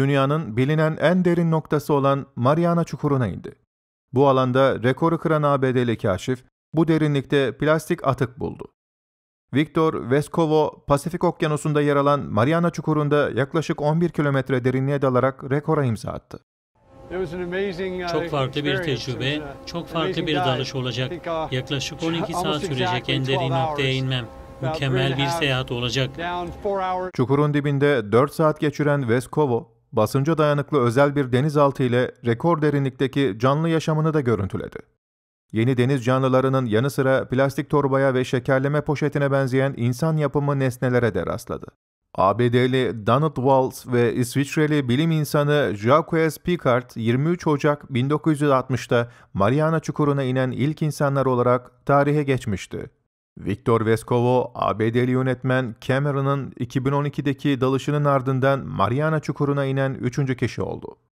dünyanın bilinen en derin noktası olan Mariana Çukuru'na indi. Bu alanda rekoru kıran ABD'li kaşif, bu derinlikte plastik atık buldu. Victor Vescovo, Pasifik Okyanusu'nda yer alan Mariana Çukuru'nda yaklaşık 11 kilometre derinliğe dalarak rekora imza attı. Çok farklı bir tecrübe, çok farklı bir dalış olacak. Yaklaşık 12 saat sürecek en derin noktaya inmem. Mükemmel bir seyahat olacak. Çukurun dibinde 4 saat geçiren Vescovo, basınca dayanıklı özel bir denizaltı ile rekor derinlikteki canlı yaşamını da görüntüledi. Yeni deniz canlılarının yanı sıra plastik torbaya ve şekerleme poşetine benzeyen insan yapımı nesnelere de rastladı. ABD'li Donald Walls ve İsviçreli bilim insanı Jacques Picard, 23 Ocak 1960'ta Mariana Çukuru'na inen ilk insanlar olarak tarihe geçmişti. Viktor Vescovo, ABD'li yönetmen Cameron'ın 2012'deki dalışının ardından Mariana Çukuru'na inen 3. kişi oldu.